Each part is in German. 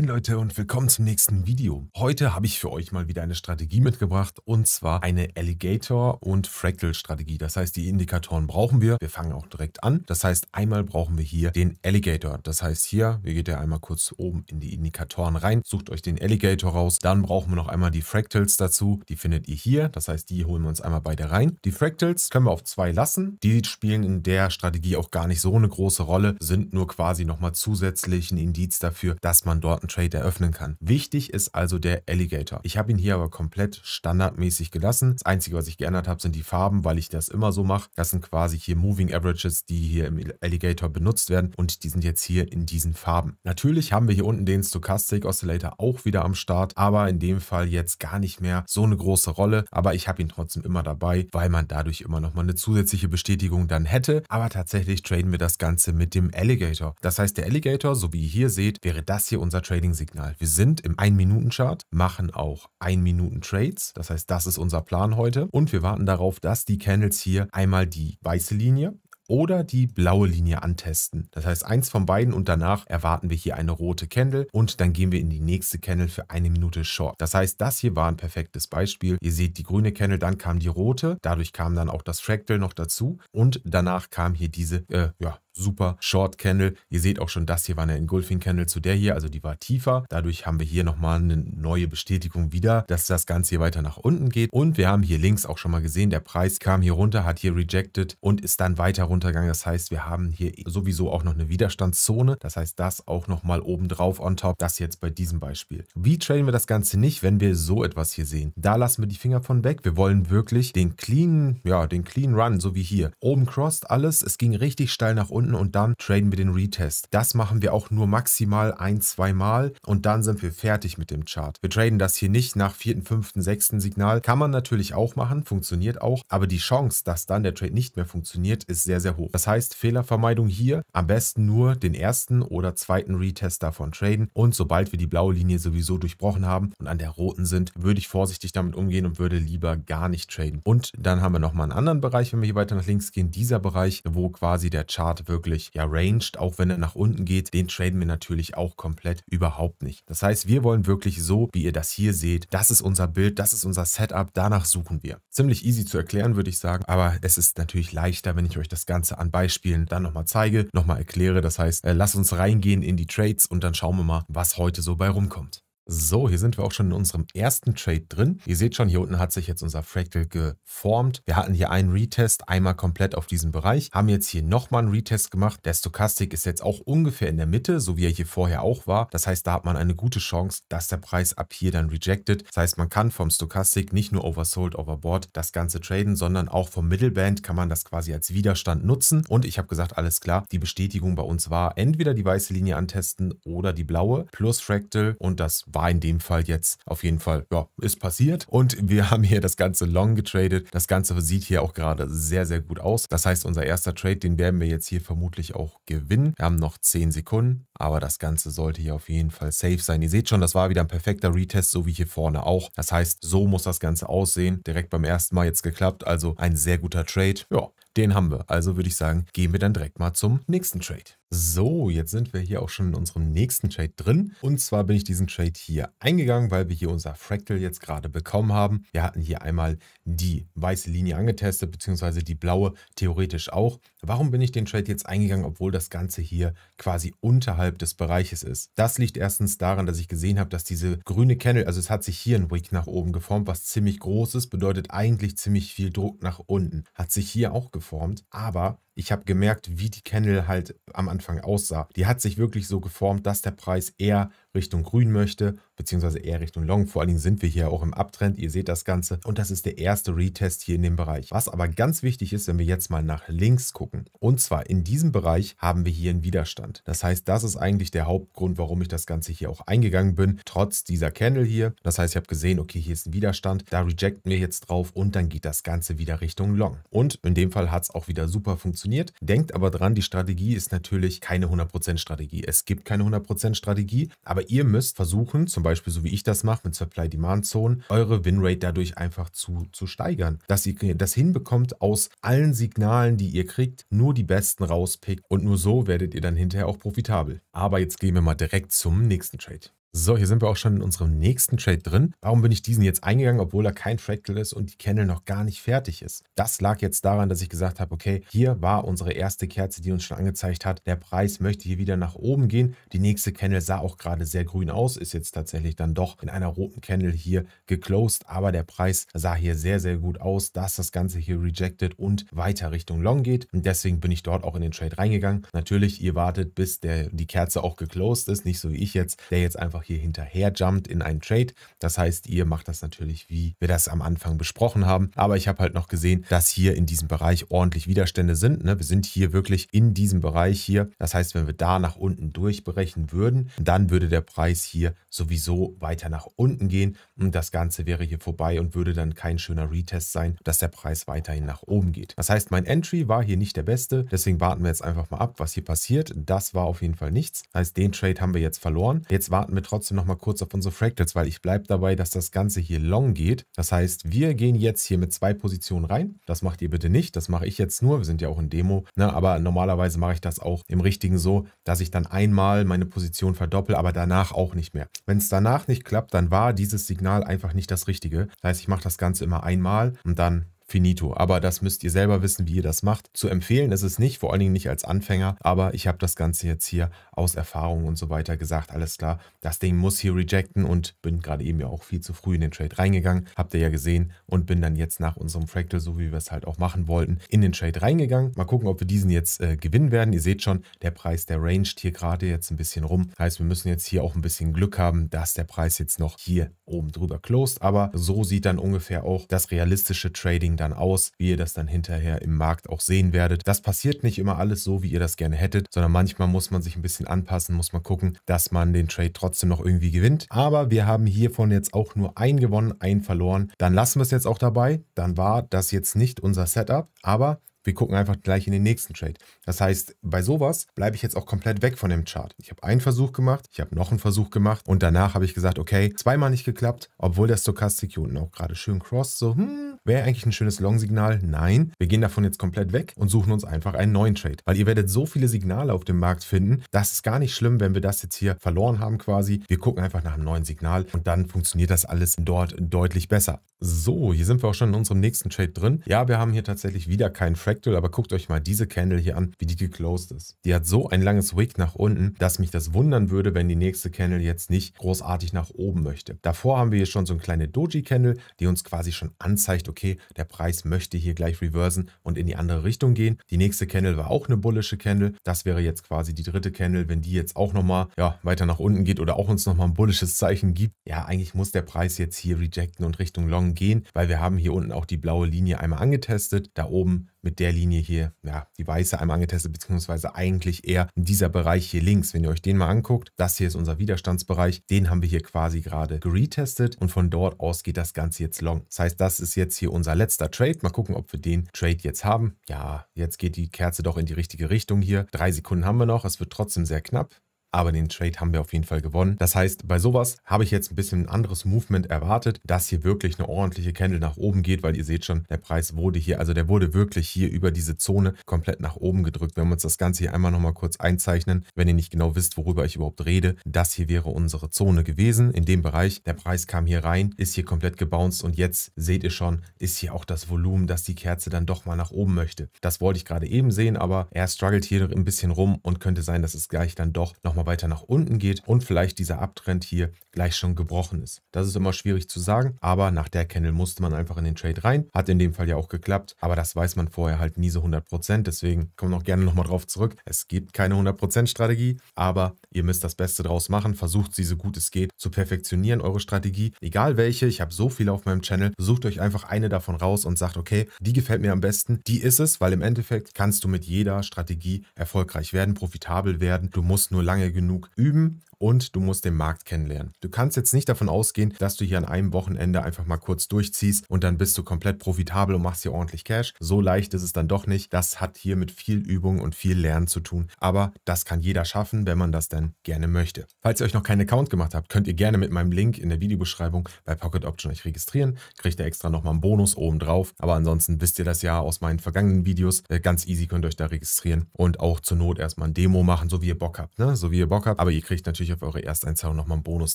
Moin Leute und willkommen zum nächsten Video. Heute habe ich für euch mal wieder eine Strategie mitgebracht und zwar eine Alligator- und Fractal-Strategie. Das heißt, die Indikatoren brauchen wir. Wir fangen auch direkt an. Das heißt, einmal brauchen wir hier den Alligator. Das heißt hier, wir geht ja einmal kurz oben in die Indikatoren rein, sucht euch den Alligator raus. Dann brauchen wir noch einmal die Fractals dazu. Die findet ihr hier. Das heißt, die holen wir uns einmal beide rein. Die Fractals können wir auf zwei lassen. Die spielen in der Strategie auch gar nicht so eine große Rolle, sind nur quasi nochmal zusätzlich ein Indiz dafür, dass man dort ein Trade eröffnen kann. Wichtig ist also der Alligator. Ich habe ihn hier aber komplett standardmäßig gelassen. Das Einzige, was ich geändert habe, sind die Farben, weil ich das immer so mache. Das sind quasi hier Moving Averages, die hier im Alligator benutzt werden und die sind jetzt hier in diesen Farben. Natürlich haben wir hier unten den Stochastic Oscillator auch wieder am Start, aber in dem Fall jetzt gar nicht mehr so eine große Rolle, aber ich habe ihn trotzdem immer dabei, weil man dadurch immer nochmal eine zusätzliche Bestätigung dann hätte. Aber tatsächlich traden wir das Ganze mit dem Alligator. Das heißt, der Alligator, so wie ihr hier seht, wäre das hier unser Trade Trading-Signal. Wir sind im 1-Minuten-Chart, machen auch 1-Minuten-Trades. Das heißt, das ist unser Plan heute. Und wir warten darauf, dass die Candles hier einmal die weiße Linie oder die blaue Linie antesten. Das heißt, eins von beiden und danach erwarten wir hier eine rote Candle und dann gehen wir in die nächste Candle für eine Minute Short. Das heißt, das hier war ein perfektes Beispiel. Ihr seht die grüne Candle, dann kam die rote, dadurch kam dann auch das Fractal noch dazu und danach kam hier diese, äh, ja, super Short Candle. Ihr seht auch schon, das hier war eine Engulfing Candle zu der hier, also die war tiefer. Dadurch haben wir hier nochmal eine neue Bestätigung wieder, dass das Ganze hier weiter nach unten geht. Und wir haben hier links auch schon mal gesehen, der Preis kam hier runter, hat hier rejected und ist dann weiter runtergegangen. Das heißt, wir haben hier sowieso auch noch eine Widerstandszone. Das heißt, das auch nochmal oben drauf on top. Das jetzt bei diesem Beispiel. Wie traden wir das Ganze nicht, wenn wir so etwas hier sehen? Da lassen wir die Finger von weg. Wir wollen wirklich den clean, ja, den clean Run, so wie hier. Oben crossed alles. Es ging richtig steil nach unten unten und dann traden wir den Retest. Das machen wir auch nur maximal ein, zwei Mal und dann sind wir fertig mit dem Chart. Wir traden das hier nicht nach vierten, fünften, sechsten Signal. Kann man natürlich auch machen, funktioniert auch, aber die Chance, dass dann der Trade nicht mehr funktioniert, ist sehr, sehr hoch. Das heißt, Fehlervermeidung hier am besten nur den ersten oder zweiten Retest davon traden und sobald wir die blaue Linie sowieso durchbrochen haben und an der roten sind, würde ich vorsichtig damit umgehen und würde lieber gar nicht traden. Und dann haben wir nochmal einen anderen Bereich, wenn wir hier weiter nach links gehen, dieser Bereich, wo quasi der Chart wirklich ja ranged, auch wenn er nach unten geht, den traden wir natürlich auch komplett überhaupt nicht. Das heißt, wir wollen wirklich so, wie ihr das hier seht, das ist unser Bild, das ist unser Setup, danach suchen wir. Ziemlich easy zu erklären, würde ich sagen, aber es ist natürlich leichter, wenn ich euch das Ganze an Beispielen dann nochmal zeige, nochmal erkläre. Das heißt, äh, lasst uns reingehen in die Trades und dann schauen wir mal, was heute so bei rumkommt. So, hier sind wir auch schon in unserem ersten Trade drin. Ihr seht schon, hier unten hat sich jetzt unser Fractal geformt. Wir hatten hier einen Retest, einmal komplett auf diesem Bereich, haben jetzt hier nochmal einen Retest gemacht. Der Stochastik ist jetzt auch ungefähr in der Mitte, so wie er hier vorher auch war. Das heißt, da hat man eine gute Chance, dass der Preis ab hier dann rejected. Das heißt, man kann vom Stochastik nicht nur oversold, overboard das Ganze traden, sondern auch vom Middleband kann man das quasi als Widerstand nutzen. Und ich habe gesagt, alles klar, die Bestätigung bei uns war, entweder die weiße Linie antesten oder die blaue plus Fractal und das war war in dem Fall jetzt auf jeden Fall, ja, ist passiert. Und wir haben hier das Ganze long getradet. Das Ganze sieht hier auch gerade sehr, sehr gut aus. Das heißt, unser erster Trade, den werden wir jetzt hier vermutlich auch gewinnen. Wir haben noch 10 Sekunden aber das Ganze sollte hier auf jeden Fall safe sein. Ihr seht schon, das war wieder ein perfekter Retest, so wie hier vorne auch. Das heißt, so muss das Ganze aussehen. Direkt beim ersten Mal jetzt geklappt, also ein sehr guter Trade. Ja, den haben wir. Also würde ich sagen, gehen wir dann direkt mal zum nächsten Trade. So, jetzt sind wir hier auch schon in unserem nächsten Trade drin. Und zwar bin ich diesen Trade hier eingegangen, weil wir hier unser Fractal jetzt gerade bekommen haben. Wir hatten hier einmal die weiße Linie angetestet, beziehungsweise die blaue theoretisch auch. Warum bin ich den Trade jetzt eingegangen, obwohl das Ganze hier quasi unterhalb innerhalb des Bereiches ist. Das liegt erstens daran, dass ich gesehen habe, dass diese grüne Candle, also es hat sich hier ein Wick nach oben geformt, was ziemlich groß ist, bedeutet eigentlich ziemlich viel Druck nach unten. Hat sich hier auch geformt, aber ich habe gemerkt, wie die Kennel halt am Anfang aussah. Die hat sich wirklich so geformt, dass der Preis eher Richtung Grün möchte, beziehungsweise eher Richtung Long. Vor allen Dingen sind wir hier auch im Abtrend, ihr seht das Ganze. Und das ist der erste Retest hier in dem Bereich. Was aber ganz wichtig ist, wenn wir jetzt mal nach links gucken. Und zwar in diesem Bereich haben wir hier einen Widerstand. Das heißt, das ist eigentlich der Hauptgrund, warum ich das Ganze hier auch eingegangen bin, trotz dieser Candle hier. Das heißt, ich habe gesehen, okay, hier ist ein Widerstand, da rejecten wir jetzt drauf und dann geht das Ganze wieder Richtung Long. Und in dem Fall hat es auch wieder super funktioniert funktioniert. Denkt aber dran, die Strategie ist natürlich keine 100% Strategie. Es gibt keine 100% Strategie, aber ihr müsst versuchen, zum Beispiel so wie ich das mache mit Supply Demand Zone, eure Winrate dadurch einfach zu, zu steigern, dass ihr das hinbekommt, aus allen Signalen, die ihr kriegt, nur die besten rauspickt und nur so werdet ihr dann hinterher auch profitabel. Aber jetzt gehen wir mal direkt zum nächsten Trade. So, hier sind wir auch schon in unserem nächsten Trade drin. Warum bin ich diesen jetzt eingegangen, obwohl er kein Trade ist und die Candle noch gar nicht fertig ist? Das lag jetzt daran, dass ich gesagt habe, okay, hier war unsere erste Kerze, die uns schon angezeigt hat. Der Preis möchte hier wieder nach oben gehen. Die nächste Candle sah auch gerade sehr grün aus, ist jetzt tatsächlich dann doch in einer roten Candle hier geclosed, aber der Preis sah hier sehr, sehr gut aus, dass das Ganze hier rejected und weiter Richtung Long geht. Und deswegen bin ich dort auch in den Trade reingegangen. Natürlich, ihr wartet, bis der, die Kerze auch geclosed ist, nicht so wie ich jetzt, der jetzt einfach einfach hier hinterher jumpt in einen Trade. Das heißt, ihr macht das natürlich, wie wir das am Anfang besprochen haben. Aber ich habe halt noch gesehen, dass hier in diesem Bereich ordentlich Widerstände sind. Ne? Wir sind hier wirklich in diesem Bereich hier. Das heißt, wenn wir da nach unten durchbrechen würden, dann würde der Preis hier sowieso weiter nach unten gehen. Und das Ganze wäre hier vorbei und würde dann kein schöner Retest sein, dass der Preis weiterhin nach oben geht. Das heißt, mein Entry war hier nicht der beste. Deswegen warten wir jetzt einfach mal ab, was hier passiert. Das war auf jeden Fall nichts. Das heißt, den Trade haben wir jetzt verloren. Jetzt warten wir trotzdem nochmal kurz auf unsere Fractals, weil ich bleibe dabei, dass das Ganze hier long geht. Das heißt, wir gehen jetzt hier mit zwei Positionen rein. Das macht ihr bitte nicht. Das mache ich jetzt nur. Wir sind ja auch in Demo. Ne? Aber normalerweise mache ich das auch im Richtigen so, dass ich dann einmal meine Position verdoppel, aber danach auch nicht mehr. Wenn es danach nicht klappt, dann war dieses Signal einfach nicht das Richtige. Das heißt, ich mache das Ganze immer einmal und dann finito. Aber das müsst ihr selber wissen, wie ihr das macht. Zu empfehlen ist es nicht, vor allen Dingen nicht als Anfänger, aber ich habe das Ganze jetzt hier aus Erfahrung und so weiter gesagt, alles klar, das Ding muss hier rejecten und bin gerade eben ja auch viel zu früh in den Trade reingegangen, habt ihr ja gesehen und bin dann jetzt nach unserem Fractal, so wie wir es halt auch machen wollten, in den Trade reingegangen. Mal gucken, ob wir diesen jetzt äh, gewinnen werden. Ihr seht schon, der Preis, der ranged hier gerade jetzt ein bisschen rum. Heißt, wir müssen jetzt hier auch ein bisschen Glück haben, dass der Preis jetzt noch hier oben drüber closed, aber so sieht dann ungefähr auch das realistische Trading entsprechend dann aus, wie ihr das dann hinterher im Markt auch sehen werdet. Das passiert nicht immer alles so, wie ihr das gerne hättet, sondern manchmal muss man sich ein bisschen anpassen, muss man gucken, dass man den Trade trotzdem noch irgendwie gewinnt. Aber wir haben hiervon jetzt auch nur einen gewonnen, einen verloren. Dann lassen wir es jetzt auch dabei. Dann war das jetzt nicht unser Setup, aber wir gucken einfach gleich in den nächsten Trade. Das heißt, bei sowas bleibe ich jetzt auch komplett weg von dem Chart. Ich habe einen Versuch gemacht, ich habe noch einen Versuch gemacht und danach habe ich gesagt, okay, zweimal nicht geklappt, obwohl der Stochastik hier unten auch gerade schön cross, so, hmm, Wäre eigentlich ein schönes Long-Signal? Nein. Wir gehen davon jetzt komplett weg und suchen uns einfach einen neuen Trade. Weil ihr werdet so viele Signale auf dem Markt finden, das ist gar nicht schlimm, wenn wir das jetzt hier verloren haben quasi. Wir gucken einfach nach einem neuen Signal und dann funktioniert das alles dort deutlich besser. So, hier sind wir auch schon in unserem nächsten Trade drin. Ja, wir haben hier tatsächlich wieder keinen Fractal, aber guckt euch mal diese Candle hier an, wie die geclosed ist. Die hat so ein langes Wick nach unten, dass mich das wundern würde, wenn die nächste Candle jetzt nicht großartig nach oben möchte. Davor haben wir hier schon so eine kleine Doji-Candle, die uns quasi schon anzeigt, okay, der Preis möchte hier gleich reversen und in die andere Richtung gehen. Die nächste Candle war auch eine bullische Candle. Das wäre jetzt quasi die dritte Candle. Wenn die jetzt auch nochmal ja, weiter nach unten geht oder auch uns nochmal ein bullisches Zeichen gibt, ja, eigentlich muss der Preis jetzt hier rejecten und Richtung Long gehen, weil wir haben hier unten auch die blaue Linie einmal angetestet. Da oben mit der Linie hier, ja, die weiße einmal angetestet, beziehungsweise eigentlich eher dieser Bereich hier links. Wenn ihr euch den mal anguckt, das hier ist unser Widerstandsbereich, den haben wir hier quasi gerade retestet und von dort aus geht das Ganze jetzt long. Das heißt, das ist jetzt hier unser letzter Trade. Mal gucken, ob wir den Trade jetzt haben. Ja, jetzt geht die Kerze doch in die richtige Richtung hier. Drei Sekunden haben wir noch, es wird trotzdem sehr knapp aber den Trade haben wir auf jeden Fall gewonnen. Das heißt, bei sowas habe ich jetzt ein bisschen ein anderes Movement erwartet, dass hier wirklich eine ordentliche Candle nach oben geht, weil ihr seht schon, der Preis wurde hier, also der wurde wirklich hier über diese Zone komplett nach oben gedrückt. Wenn wir uns das Ganze hier einmal nochmal kurz einzeichnen, wenn ihr nicht genau wisst, worüber ich überhaupt rede, das hier wäre unsere Zone gewesen, in dem Bereich. Der Preis kam hier rein, ist hier komplett gebounced und jetzt seht ihr schon, ist hier auch das Volumen, dass die Kerze dann doch mal nach oben möchte. Das wollte ich gerade eben sehen, aber er struggelt hier ein bisschen rum und könnte sein, dass es gleich dann doch nochmal nochmal weiter nach unten geht und vielleicht dieser Abtrend hier gleich schon gebrochen ist. Das ist immer schwierig zu sagen, aber nach der Candle musste man einfach in den Trade rein. Hat in dem Fall ja auch geklappt, aber das weiß man vorher halt nie so 100%. Deswegen kommen wir auch gerne nochmal drauf zurück. Es gibt keine 100% Strategie, aber ihr müsst das Beste draus machen. Versucht sie so gut es geht zu perfektionieren, eure Strategie. Egal welche, ich habe so viele auf meinem Channel. Sucht euch einfach eine davon raus und sagt, okay, die gefällt mir am besten, die ist es, weil im Endeffekt kannst du mit jeder Strategie erfolgreich werden, profitabel werden. Du musst nur lange genug üben und du musst den Markt kennenlernen. Du kannst jetzt nicht davon ausgehen, dass du hier an einem Wochenende einfach mal kurz durchziehst und dann bist du komplett profitabel und machst hier ordentlich Cash. So leicht ist es dann doch nicht. Das hat hier mit viel Übung und viel Lernen zu tun. Aber das kann jeder schaffen, wenn man das denn gerne möchte. Falls ihr euch noch keinen Account gemacht habt, könnt ihr gerne mit meinem Link in der Videobeschreibung bei Pocket Option euch registrieren. Kriegt ihr extra nochmal einen Bonus oben drauf. Aber ansonsten wisst ihr das ja aus meinen vergangenen Videos. Äh, ganz easy könnt ihr euch da registrieren und auch zur Not erstmal ein Demo machen, so wie ihr Bock habt. Ne? So wie ihr Bock habt. Aber ihr kriegt natürlich natürlich auf eure Ersteinzahlung nochmal einen Bonus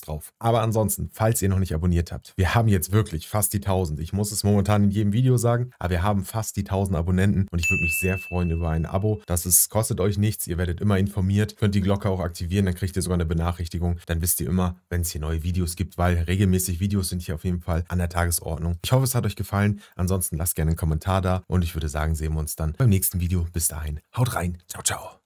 drauf. Aber ansonsten, falls ihr noch nicht abonniert habt, wir haben jetzt wirklich fast die 1000. Ich muss es momentan in jedem Video sagen, aber wir haben fast die 1000 Abonnenten und ich würde mich sehr freuen über ein Abo. Das ist, kostet euch nichts, ihr werdet immer informiert, könnt die Glocke auch aktivieren, dann kriegt ihr sogar eine Benachrichtigung. Dann wisst ihr immer, wenn es hier neue Videos gibt, weil regelmäßig Videos sind hier auf jeden Fall an der Tagesordnung. Ich hoffe, es hat euch gefallen. Ansonsten lasst gerne einen Kommentar da und ich würde sagen, sehen wir uns dann beim nächsten Video. Bis dahin, haut rein. Ciao, ciao.